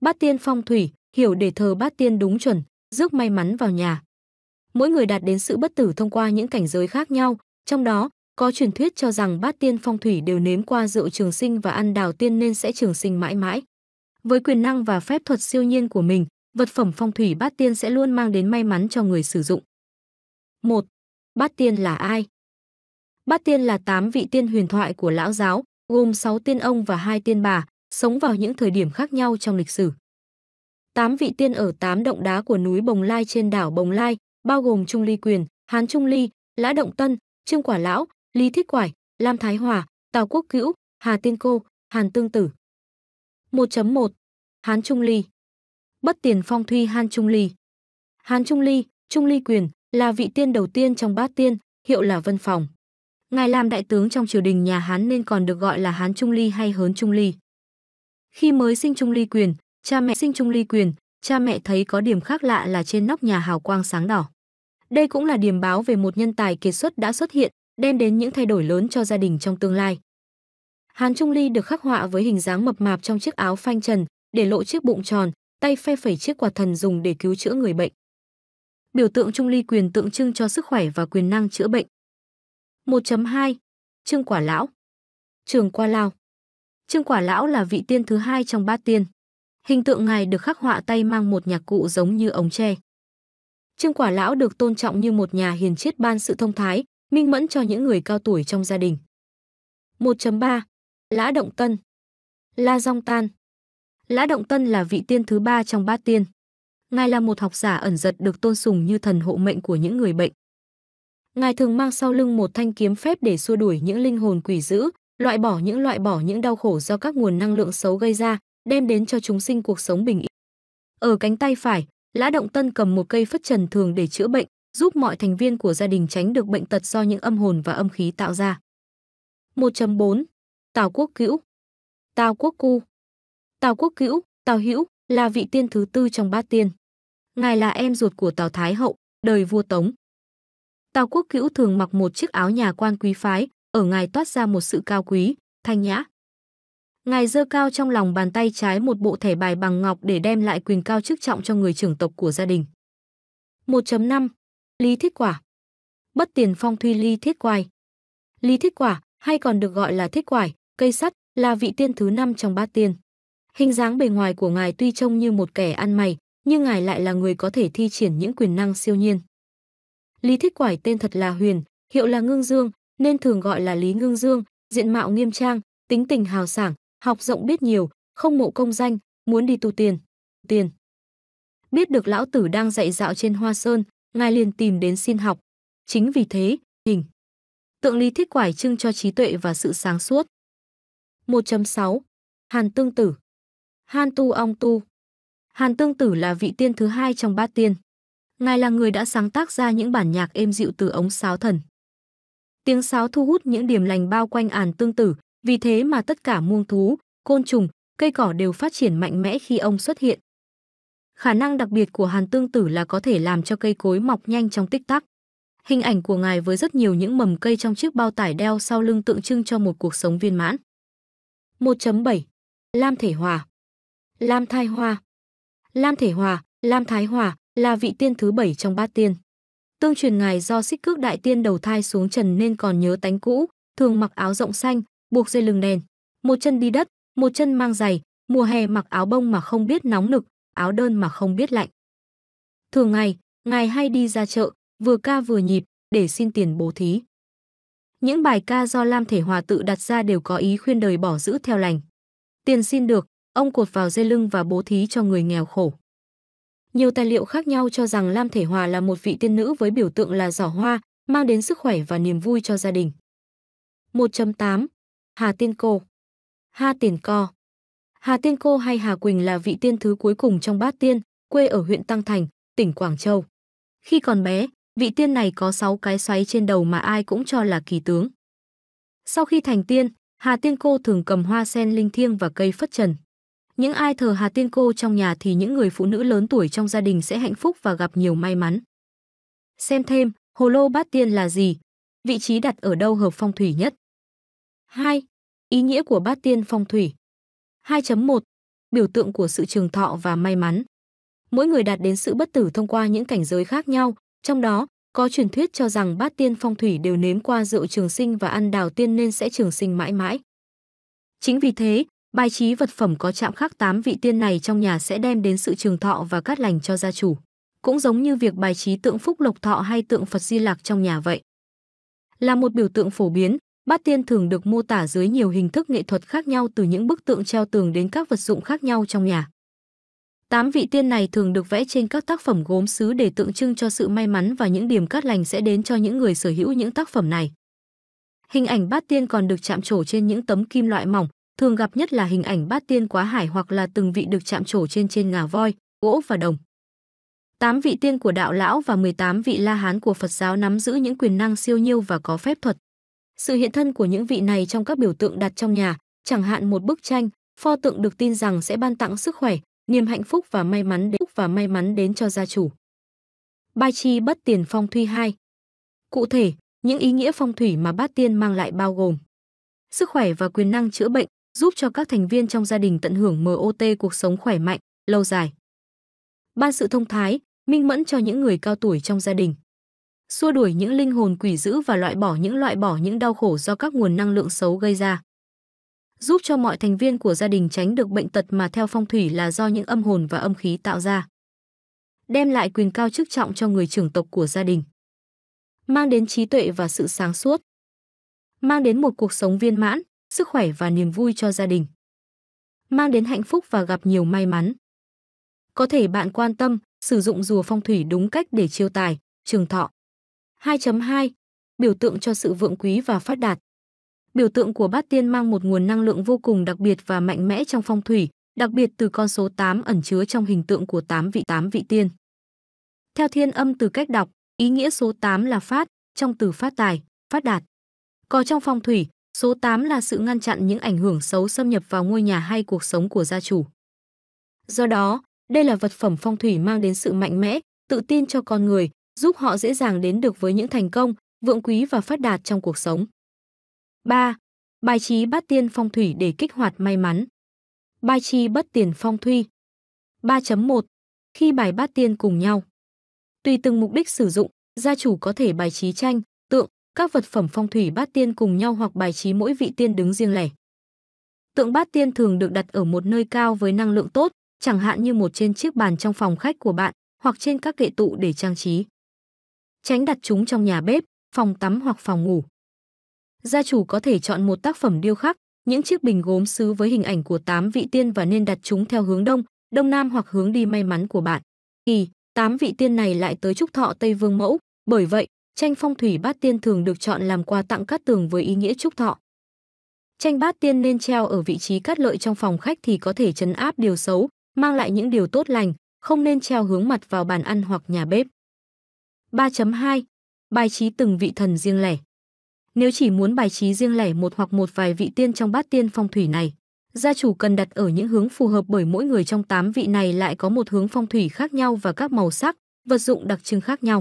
Bát tiên phong thủy, hiểu để thờ bát tiên đúng chuẩn, rước may mắn vào nhà. Mỗi người đạt đến sự bất tử thông qua những cảnh giới khác nhau, trong đó có truyền thuyết cho rằng bát tiên phong thủy đều nếm qua rượu trường sinh và ăn đào tiên nên sẽ trường sinh mãi mãi. Với quyền năng và phép thuật siêu nhiên của mình, vật phẩm phong thủy bát tiên sẽ luôn mang đến may mắn cho người sử dụng. 1. Bát tiên là ai? Bát tiên là 8 vị tiên huyền thoại của lão giáo, gồm 6 tiên ông và 2 tiên bà, sống vào những thời điểm khác nhau trong lịch sử. Tám vị tiên ở tám động đá của núi Bồng Lai trên đảo Bồng Lai, bao gồm Trung Ly Quyền, Hán Trung Ly, Lã Động Tân, Trương Quả Lão, Lý Thích Quải, Lam Thái Hòa, Tào Quốc Cữu, Hà Tiên Cô, Hàn Tương Tử. 1.1 Hán Trung Ly Bất tiền phong thuy Hán Trung Ly Hán Trung Ly, Trung Ly Quyền, là vị tiên đầu tiên trong bát tiên, hiệu là Vân Phòng. Ngài làm đại tướng trong triều đình nhà Hán nên còn được gọi là Hán Trung Ly hay Hớn Trung Ly. Khi mới sinh Trung Ly Quyền, cha mẹ sinh Trung Ly Quyền, cha mẹ thấy có điểm khác lạ là trên nóc nhà hào quang sáng đỏ. Đây cũng là điểm báo về một nhân tài kiệt xuất đã xuất hiện, đem đến những thay đổi lớn cho gia đình trong tương lai. Hàn Trung Ly được khắc họa với hình dáng mập mạp trong chiếc áo phanh trần, để lộ chiếc bụng tròn, tay phe phẩy chiếc quạt thần dùng để cứu chữa người bệnh. Biểu tượng Trung Ly quyền tượng trưng cho sức khỏe và quyền năng chữa bệnh. 1.2. Trương Quả Lão Trường Qua Lao Trương Quả Lão là vị tiên thứ hai trong ba tiên. Hình tượng ngài được khắc họa tay mang một nhạc cụ giống như ống tre. Trương Quả Lão được tôn trọng như một nhà hiền triết ban sự thông thái, minh mẫn cho những người cao tuổi trong gia đình. 1.3. Lã Động Tân La Dong Tan Lã Động Tân là vị tiên thứ ba trong ba tiên. Ngài là một học giả ẩn giật được tôn sùng như thần hộ mệnh của những người bệnh. Ngài thường mang sau lưng một thanh kiếm phép để xua đuổi những linh hồn quỷ dữ, loại bỏ những loại bỏ những đau khổ do các nguồn năng lượng xấu gây ra, đem đến cho chúng sinh cuộc sống bình yên. Ở cánh tay phải, Lã Động Tân cầm một cây phất trần thường để chữa bệnh, giúp mọi thành viên của gia đình tránh được bệnh tật do những âm hồn và âm khí tạo ra. 1.4. Tào Quốc Cữu Tào Quốc Cu Tào Quốc Cữu, Tào Hữu là vị tiên thứ tư trong bát tiên. Ngài là em ruột của Tào Thái Hậu, đời vua Tống. Tào Quốc Cữu thường mặc một chiếc áo nhà quan quý phái, ở ngài toát ra một sự cao quý, thanh nhã. Ngài dơ cao trong lòng bàn tay trái một bộ thẻ bài bằng ngọc để đem lại quyền cao chức trọng cho người trưởng tộc của gia đình. 1.5. Lý thiết quả Bất tiền phong thuy Lý thiết quài Lý thiết quả, hay còn được gọi là thiết quải, cây sắt, là vị tiên thứ năm trong ba tiên. Hình dáng bề ngoài của ngài tuy trông như một kẻ ăn mày, nhưng ngài lại là người có thể thi triển những quyền năng siêu nhiên. Lý Thích Quải tên thật là Huyền, hiệu là Ngưng Dương, nên thường gọi là Lý Ngưng Dương, diện mạo nghiêm trang, tính tình hào sảng, học rộng biết nhiều, không mộ công danh, muốn đi tu tiền. Tiền. Biết được lão tử đang dạy dạo trên Hoa Sơn, ngài liền tìm đến xin học. Chính vì thế, hình tượng lý thích quải trưng cho trí tuệ và sự sáng suốt. 1.6. Hàn Tương Tử Han Tu Ong Tu Hàn Tương Tử là vị tiên thứ hai trong ba tiên. Ngài là người đã sáng tác ra những bản nhạc êm dịu từ ống sáo thần. Tiếng sáo thu hút những điểm lành bao quanh ản tương tử, vì thế mà tất cả muông thú, côn trùng, cây cỏ đều phát triển mạnh mẽ khi ông xuất hiện. Khả năng đặc biệt của hàn tương tử là có thể làm cho cây cối mọc nhanh trong tích tắc. Hình ảnh của ngài với rất nhiều những mầm cây trong chiếc bao tải đeo sau lưng tượng trưng cho một cuộc sống viên mãn. 1.7. Lam thể hòa. Lam thai hòa Lam thể hòa, Lam thái hòa là vị tiên thứ bảy trong bát tiên. Tương truyền ngài do xích cước đại tiên đầu thai xuống trần nên còn nhớ tánh cũ, thường mặc áo rộng xanh, buộc dây lưng đèn. Một chân đi đất, một chân mang giày, mùa hè mặc áo bông mà không biết nóng nực, áo đơn mà không biết lạnh. Thường ngày, ngài hay đi ra chợ, vừa ca vừa nhịp, để xin tiền bố thí. Những bài ca do Lam Thể Hòa tự đặt ra đều có ý khuyên đời bỏ giữ theo lành. Tiền xin được, ông cột vào dây lưng và bố thí cho người nghèo khổ. Nhiều tài liệu khác nhau cho rằng Lam Thể Hòa là một vị tiên nữ với biểu tượng là giỏ hoa, mang đến sức khỏe và niềm vui cho gia đình. 1.8. Hà Tiên Cô Hà Tiền Co Hà Tiên Cô hay Hà Quỳnh là vị tiên thứ cuối cùng trong bát tiên, quê ở huyện Tăng Thành, tỉnh Quảng Châu. Khi còn bé, vị tiên này có 6 cái xoáy trên đầu mà ai cũng cho là kỳ tướng. Sau khi thành tiên, Hà Tiên Cô thường cầm hoa sen linh thiêng và cây phất trần. Những ai thờ Hà Tiên Cô trong nhà thì những người phụ nữ lớn tuổi trong gia đình sẽ hạnh phúc và gặp nhiều may mắn. Xem thêm, Hồ Lô Bát Tiên là gì? Vị trí đặt ở đâu hợp phong thủy nhất? 2. Ý nghĩa của Bát Tiên phong thủy 2.1. Biểu tượng của sự trường thọ và may mắn Mỗi người đạt đến sự bất tử thông qua những cảnh giới khác nhau, trong đó có truyền thuyết cho rằng bát tiên phong thủy đều nếm qua rượu trường sinh và ăn đào tiên nên sẽ trường sinh mãi mãi. Chính vì thế, Bài trí vật phẩm có chạm khắc tám vị tiên này trong nhà sẽ đem đến sự trường thọ và cát lành cho gia chủ. Cũng giống như việc bài trí tượng phúc lộc thọ hay tượng Phật Di Lạc trong nhà vậy. Là một biểu tượng phổ biến, bát tiên thường được mô tả dưới nhiều hình thức nghệ thuật khác nhau từ những bức tượng treo tường đến các vật dụng khác nhau trong nhà. Tám vị tiên này thường được vẽ trên các tác phẩm gốm sứ để tượng trưng cho sự may mắn và những điểm cát lành sẽ đến cho những người sở hữu những tác phẩm này. Hình ảnh bát tiên còn được chạm trổ trên những tấm kim loại mỏng, thường gặp nhất là hình ảnh bát tiên quá hải hoặc là từng vị được chạm trổ trên trên ngà voi, gỗ và đồng. Tám vị tiên của đạo lão và 18 vị la hán của Phật giáo nắm giữ những quyền năng siêu nhiêu và có phép thuật. Sự hiện thân của những vị này trong các biểu tượng đặt trong nhà, chẳng hạn một bức tranh, pho tượng được tin rằng sẽ ban tặng sức khỏe, niềm hạnh phúc và may mắn đến và may mắn đến cho gia chủ. Bài chi bất tiền phong thủy 2. Cụ thể, những ý nghĩa phong thủy mà bát tiên mang lại bao gồm sức khỏe và quyền năng chữa bệnh, giúp cho các thành viên trong gia đình tận hưởng MOT cuộc sống khỏe mạnh, lâu dài. Ban sự thông thái, minh mẫn cho những người cao tuổi trong gia đình. Xua đuổi những linh hồn quỷ dữ và loại bỏ những loại bỏ những đau khổ do các nguồn năng lượng xấu gây ra. Giúp cho mọi thành viên của gia đình tránh được bệnh tật mà theo phong thủy là do những âm hồn và âm khí tạo ra. Đem lại quyền cao chức trọng cho người trưởng tộc của gia đình. Mang đến trí tuệ và sự sáng suốt. Mang đến một cuộc sống viên mãn sức khỏe và niềm vui cho gia đình. Mang đến hạnh phúc và gặp nhiều may mắn. Có thể bạn quan tâm sử dụng rùa phong thủy đúng cách để chiêu tài, trường thọ. 2.2. Biểu tượng cho sự vượng quý và phát đạt. Biểu tượng của bát tiên mang một nguồn năng lượng vô cùng đặc biệt và mạnh mẽ trong phong thủy, đặc biệt từ con số 8 ẩn chứa trong hình tượng của 8 vị 8 vị tiên. Theo thiên âm từ cách đọc, ý nghĩa số 8 là phát, trong từ phát tài, phát đạt. Có trong phong thủy, Số 8 là sự ngăn chặn những ảnh hưởng xấu xâm nhập vào ngôi nhà hay cuộc sống của gia chủ. Do đó, đây là vật phẩm phong thủy mang đến sự mạnh mẽ, tự tin cho con người, giúp họ dễ dàng đến được với những thành công, vượng quý và phát đạt trong cuộc sống. 3. Bài trí bát tiên phong thủy để kích hoạt may mắn. Bài trí bất tiền phong thủy. 3.1. Khi bài bát tiên cùng nhau. Tùy từng mục đích sử dụng, gia chủ có thể bài trí tranh, các vật phẩm phong thủy bát tiên cùng nhau hoặc bài trí mỗi vị tiên đứng riêng lẻ. Tượng bát tiên thường được đặt ở một nơi cao với năng lượng tốt, chẳng hạn như một trên chiếc bàn trong phòng khách của bạn hoặc trên các kệ tụ để trang trí. Tránh đặt chúng trong nhà bếp, phòng tắm hoặc phòng ngủ. Gia chủ có thể chọn một tác phẩm điêu khắc, những chiếc bình gốm sứ với hình ảnh của 8 vị tiên và nên đặt chúng theo hướng đông, đông nam hoặc hướng đi may mắn của bạn. Kỳ, 8 vị tiên này lại tới chúc thọ Tây Vương Mẫu, bởi vậy, Tranh phong thủy bát tiên thường được chọn làm quà tặng cát tường với ý nghĩa chúc thọ. Tranh bát tiên nên treo ở vị trí cát lợi trong phòng khách thì có thể chấn áp điều xấu, mang lại những điều tốt lành, không nên treo hướng mặt vào bàn ăn hoặc nhà bếp. 3.2. Bài trí từng vị thần riêng lẻ Nếu chỉ muốn bài trí riêng lẻ một hoặc một vài vị tiên trong bát tiên phong thủy này, gia chủ cần đặt ở những hướng phù hợp bởi mỗi người trong 8 vị này lại có một hướng phong thủy khác nhau và các màu sắc, vật dụng đặc trưng khác nhau.